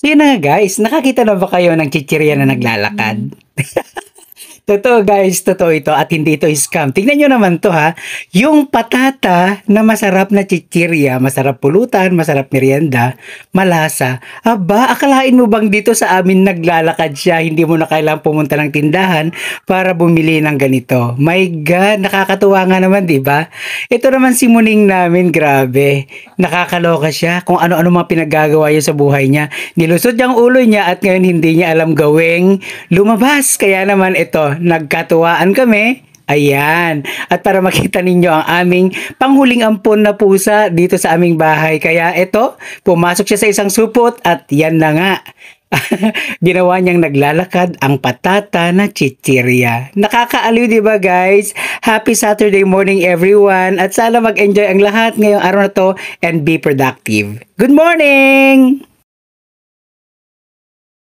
So yun na nga guys, nakakita na ba kayo ng chichirya na naglalakad? Hmm. Totoo guys, totoo ito at hindi ito scam. Tingnan nyo naman to ha. Yung patata na masarap na chichirya, masarap pulutan, masarap merienda, malasa. Aba, akalain mo bang dito sa amin naglalakad siya, hindi mo na kailangang pumunta ng tindahan para bumili ng ganito. My God, nakakatuwa nga naman, di ba? Ito naman si Muning namin, grabe. Nakakaloka siya kung ano-ano mga pinaggagawa niya sa buhay niya. Nilusod ang ulo niya at ngayon hindi niya alam gawing lumabas. Kaya naman ito, nagkatuwaan kami. Ayan. At para makita ninyo ang aming panghuling ampon na pusa dito sa aming bahay. Kaya ito, pumasok siya sa isang supot at yan na nga. ginawa niyang naglalakad ang patata na chichirya. Nakakaaliw di ba guys? Happy Saturday morning everyone at sana mag-enjoy ang lahat ngayong araw na to and be productive. Good morning!